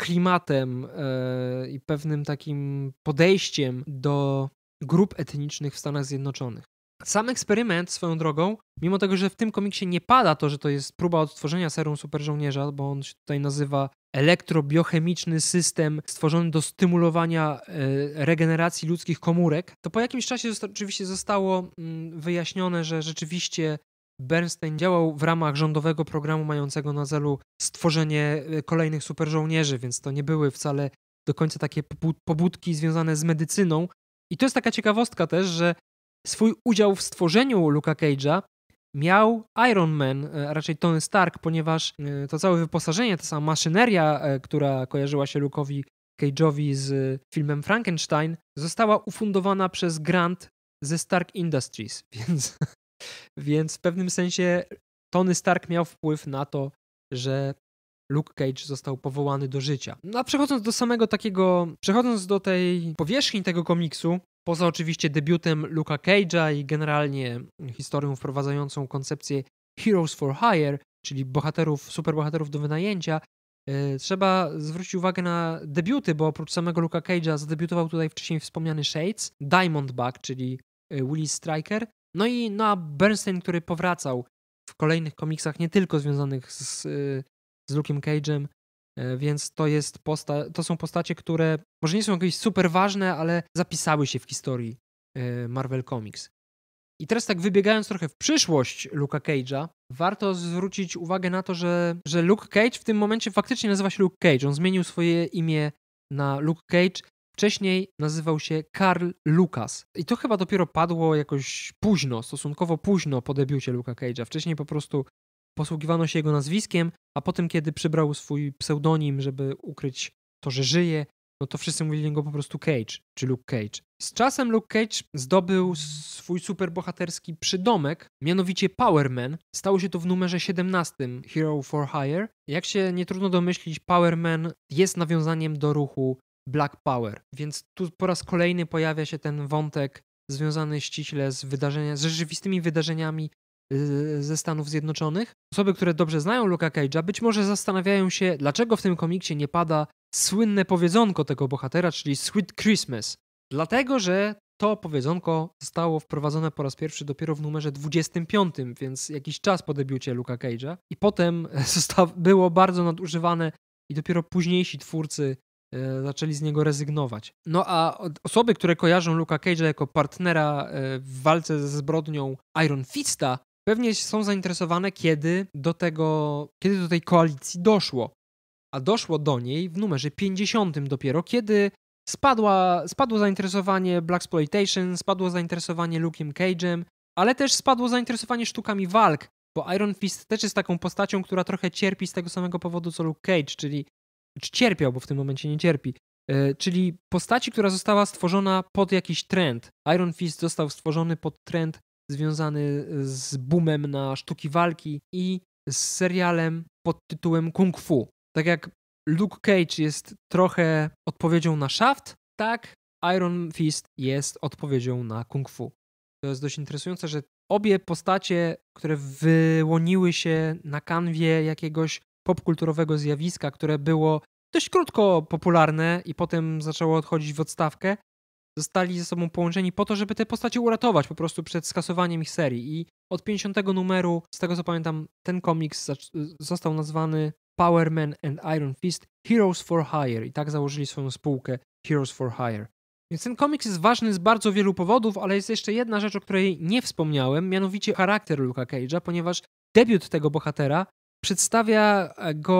klimatem e, i pewnym takim podejściem do grup etnicznych w Stanach Zjednoczonych. Sam eksperyment swoją drogą, mimo tego, że w tym komiksie nie pada to, że to jest próba odtworzenia serum superżołnierza, bo on się tutaj nazywa elektrobiochemiczny system stworzony do stymulowania e, regeneracji ludzkich komórek, to po jakimś czasie oczywiście zostało mm, wyjaśnione, że rzeczywiście Bernstein działał w ramach rządowego programu mającego na celu stworzenie e, kolejnych superżołnierzy, więc to nie były wcale do końca takie pobudki związane z medycyną. I to jest taka ciekawostka też, że swój udział w stworzeniu Luka Cage'a miał Iron Man, e, a raczej Tony Stark, ponieważ e, to całe wyposażenie, ta sama maszyneria, która kojarzyła się Luke'owi Cage'owi z filmem Frankenstein, została ufundowana przez grant ze Stark Industries, więc więc w pewnym sensie Tony Stark miał wpływ na to, że Luke Cage został powołany do życia. No a przechodząc do samego takiego, przechodząc do tej powierzchni tego komiksu, poza oczywiście debiutem Luka Cage'a i generalnie historią wprowadzającą koncepcję Heroes for Hire, czyli bohaterów, superbohaterów do wynajęcia, yy, trzeba zwrócić uwagę na debiuty, bo oprócz samego Luka Cage'a zadebiutował tutaj wcześniej wspomniany Shades, Diamondback, czyli e, Willis Striker no i no a Bernstein, który powracał w kolejnych komiksach, nie tylko związanych z, z Luke'em Cage'em, e, więc to, jest posta- to są postacie, które może nie są jakieś super ważne, ale zapisały się w historii e, Marvel Comics. I teraz tak wybiegając trochę w przyszłość Luka Cage'a, warto zwrócić uwagę na to, że, że Luke Cage w tym momencie faktycznie nazywa się Luke Cage. On zmienił swoje imię na Luke Cage Wcześniej nazywał się Karl Lucas. I to chyba dopiero padło jakoś późno, stosunkowo późno po debiucie Luka Cage'a. Wcześniej po prostu posługiwano się jego nazwiskiem, a potem, kiedy przybrał swój pseudonim, żeby ukryć to, że żyje, no to wszyscy mówili go po prostu Cage, czy Luke Cage. Z czasem Luke Cage zdobył swój superbohaterski przydomek, mianowicie Power Man. Stało się to w numerze 17 Hero for Hire. Jak się nie trudno domyślić, Power Man jest nawiązaniem do ruchu Black Power. Więc tu po raz kolejny pojawia się ten wątek związany ściśle z, wydarzeniami, z rzeczywistymi wydarzeniami y, ze Stanów Zjednoczonych. Osoby, które dobrze znają Luka Cage'a, być może zastanawiają się, dlaczego w tym komikcie nie pada słynne powiedzonko tego bohatera, czyli Sweet Christmas. Dlatego, że to powiedzonko zostało wprowadzone po raz pierwszy dopiero w numerze 25, więc jakiś czas po debiucie Luka Cage'a i potem było bardzo nadużywane i dopiero późniejsi twórcy E, zaczęli z niego rezygnować. No a osoby, które kojarzą Luka Cage'a jako partnera e, w walce ze zbrodnią Iron Fista, pewnie są zainteresowane, kiedy do tego, kiedy do tej koalicji doszło. A doszło do niej w numerze 50 dopiero, kiedy spadła, spadło zainteresowanie Blaxploitation, spadło zainteresowanie Luke'em Cage'em, ale też spadło zainteresowanie sztukami walk, bo Iron Fist też jest taką postacią, która trochę cierpi z tego samego powodu co Luke Cage, czyli czy cierpiał, bo w tym momencie nie cierpi, e, czyli postaci, która została stworzona pod jakiś trend. Iron Fist został stworzony pod trend związany e, z boomem na sztuki walki i z serialem pod tytułem Kung Fu. Tak jak Luke Cage jest trochę odpowiedzią na Shaft, tak Iron Fist jest odpowiedzią na Kung Fu. To jest dość interesujące, że obie postacie, które wyłoniły się na kanwie jakiegoś popkulturowego zjawiska, które było dość krótko popularne i potem zaczęło odchodzić w odstawkę, zostali ze sobą połączeni po to, żeby te postacie uratować po prostu przed skasowaniem ich serii. I od 50 numeru, z tego co pamiętam, ten komiks został nazwany Power Man and Iron Fist Heroes for Hire i tak założyli swoją spółkę Heroes for Hire. Więc ten komiks jest ważny z bardzo wielu powodów, ale jest jeszcze jedna rzecz, o której nie wspomniałem, mianowicie charakter Luka Cage'a, ponieważ debiut tego bohatera przedstawia go.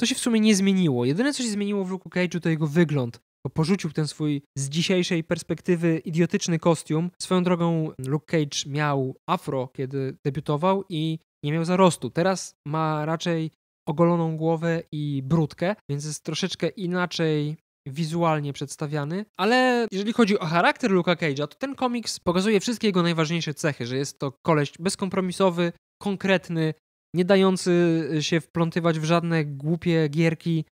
To się w sumie nie zmieniło. Jedyne, co się zmieniło w Luke Cage'u, to jego wygląd. Bo porzucił ten swój z dzisiejszej perspektywy idiotyczny kostium. Swoją drogą Luke Cage miał afro, kiedy debiutował i nie miał zarostu. Teraz ma raczej ogoloną głowę i brudkę, więc jest troszeczkę inaczej wizualnie przedstawiany, ale jeżeli chodzi o charakter Luke'a Cage'a, to ten komiks pokazuje wszystkie jego najważniejsze cechy, że jest to koleś bezkompromisowy, konkretny, nie dający y, się wplątywać w żadne głupie gierki,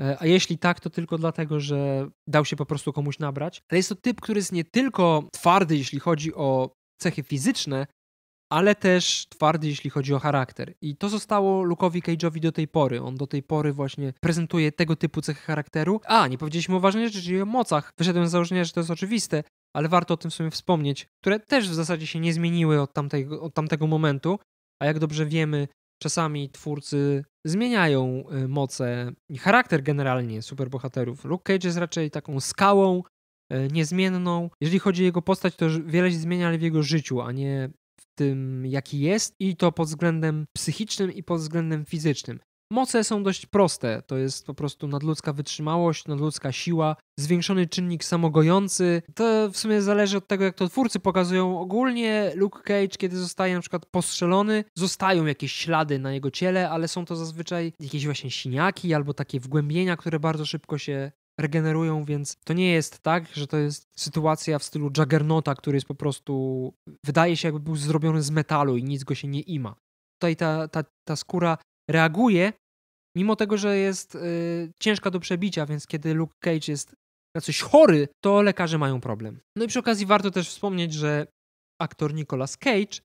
e, a jeśli tak, to tylko dlatego, że dał się po prostu komuś nabrać. Ale jest to typ, który jest nie tylko twardy, jeśli chodzi o cechy fizyczne, ale też twardy, jeśli chodzi o charakter. I to zostało Luke'owi Cage'owi do tej pory. On do tej pory właśnie prezentuje tego typu cechy charakteru. A, nie powiedzieliśmy o ważnej rzeczy, czyli o mocach. Wyszedłem z założenia, że to jest oczywiste, ale warto o tym sobie wspomnieć, które też w zasadzie się nie zmieniły od, tamtej, od tamtego momentu a jak dobrze wiemy, czasami twórcy zmieniają y, moce i charakter generalnie superbohaterów. Luke Cage jest raczej taką skałą y, niezmienną. Jeżeli chodzi o jego postać, to wiele się zmienia, ale w jego życiu, a nie w tym, jaki jest, i to pod względem psychicznym i pod względem fizycznym. Moce są dość proste. To jest po prostu nadludzka wytrzymałość, nadludzka siła, zwiększony czynnik samogojący. To w sumie zależy od tego, jak to twórcy pokazują. Ogólnie Luke Cage, kiedy zostaje na przykład postrzelony, zostają jakieś ślady na jego ciele, ale są to zazwyczaj jakieś właśnie siniaki albo takie wgłębienia, które bardzo szybko się regenerują, więc to nie jest tak, że to jest sytuacja w stylu Juggernauta, który jest po prostu, wydaje się jakby był zrobiony z metalu i nic go się nie ima. Tutaj ta, ta, ta skóra reaguje, mimo tego, że jest y, ciężka do przebicia, więc kiedy Luke Cage jest na coś chory, to lekarze mają problem. No i przy okazji warto też wspomnieć, że aktor Nicolas Cage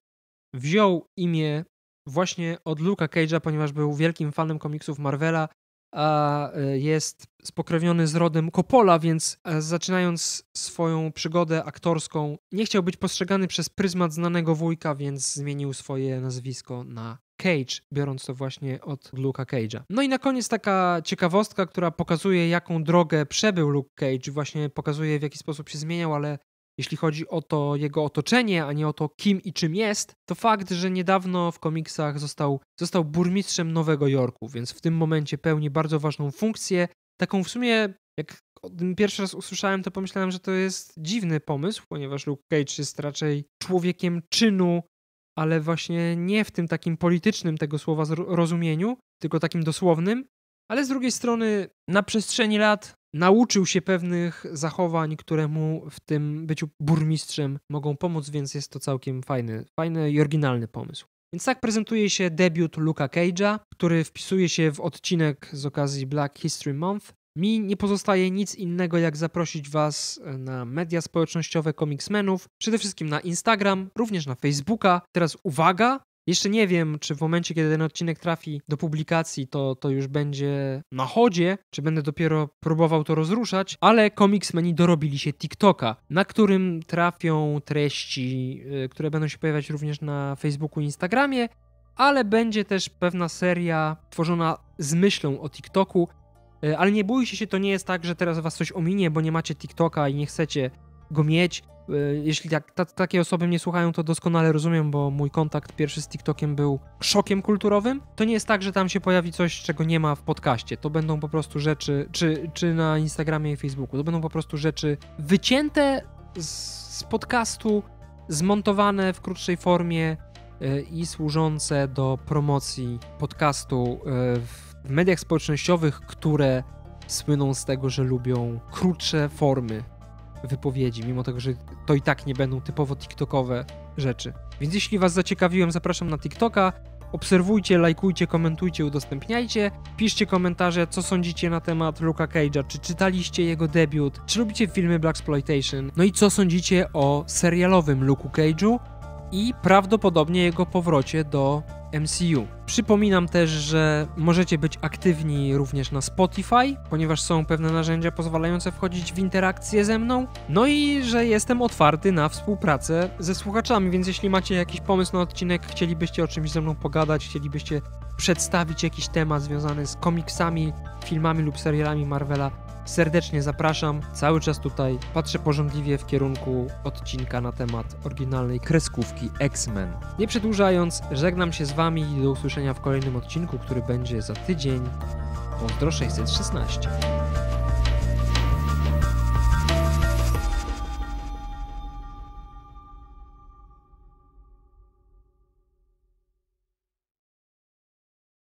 wziął imię właśnie od Luke'a Cage'a, ponieważ był wielkim fanem komiksów Marvela, a y, jest spokrewniony z rodem Coppola, więc e, zaczynając swoją przygodę aktorską, nie chciał być postrzegany przez pryzmat znanego wujka, więc zmienił swoje nazwisko na Cage, biorąc to właśnie od Luke'a Cage'a. No i na koniec taka ciekawostka, która pokazuje, jaką drogę przebył Luke Cage, właśnie pokazuje, w jaki sposób się zmieniał, ale jeśli chodzi o to jego otoczenie, a nie o to, kim i czym jest, to fakt, że niedawno w komiksach został, został burmistrzem Nowego Jorku, więc w tym momencie pełni bardzo ważną funkcję, taką w sumie jak pierwszy raz usłyszałem, to pomyślałem, że to jest dziwny pomysł, ponieważ Luke Cage jest raczej człowiekiem czynu, ale właśnie nie w tym takim politycznym tego słowa rozumieniu, tylko takim dosłownym, ale z drugiej strony na przestrzeni lat nauczył się pewnych zachowań, które mu w tym byciu burmistrzem mogą pomóc, więc jest to całkiem fajny, fajny i oryginalny pomysł. Więc tak prezentuje się debiut Luka Cage'a, który wpisuje się w odcinek z okazji Black History Month, mi nie pozostaje nic innego jak zaprosić Was e, na media społecznościowe komiksmenów, przede wszystkim na Instagram, również na Facebooka. Teraz uwaga, jeszcze nie wiem, czy w momencie, kiedy ten odcinek trafi do publikacji, to, to już będzie na chodzie, czy będę dopiero próbował to rozruszać, ale komiksmeni dorobili się TikToka, na którym trafią treści, e, które będą się pojawiać również na Facebooku i Instagramie, ale będzie też pewna seria tworzona z myślą o TikToku, E, ale nie bójcie się, to nie jest tak, że teraz was coś ominie, bo nie macie TikToka i nie chcecie go mieć. E, jeśli tak, ta, takie osoby mnie słuchają, to doskonale rozumiem, bo mój kontakt pierwszy z TikTokiem był szokiem kulturowym. To nie jest tak, że tam się pojawi coś, czego nie ma w podcaście. To będą po prostu rzeczy, czy, czy na Instagramie i Facebooku, to będą po prostu rzeczy wycięte z, z podcastu, zmontowane w krótszej formie e, i służące do promocji podcastu w w mediach społecznościowych, które słyną z tego, że lubią krótsze formy wypowiedzi, mimo tego, że to i tak nie będą typowo TikTokowe rzeczy. Więc jeśli Was zaciekawiłem, zapraszam na TikToka. Obserwujcie, lajkujcie, komentujcie, udostępniajcie. Piszcie komentarze, co sądzicie na temat Luka Cage'a, czy czytaliście jego debiut, czy lubicie filmy Blaxploitation, no i co sądzicie o serialowym Luku Cage'u, i prawdopodobnie jego powrocie do MCU. Przypominam też, że możecie być aktywni również na Spotify, ponieważ są pewne narzędzia pozwalające wchodzić w interakcję ze mną. No i że jestem otwarty na współpracę ze słuchaczami, więc jeśli macie jakiś pomysł na odcinek, chcielibyście o czymś ze mną pogadać, chcielibyście przedstawić jakiś temat związany z komiksami, filmami lub serialami Marvela, Serdecznie zapraszam, cały czas tutaj patrzę porządliwie w kierunku odcinka na temat oryginalnej kreskówki X-Men. Nie przedłużając, żegnam się z Wami i do usłyszenia w kolejnym odcinku, który będzie za tydzień. Pozdro 616.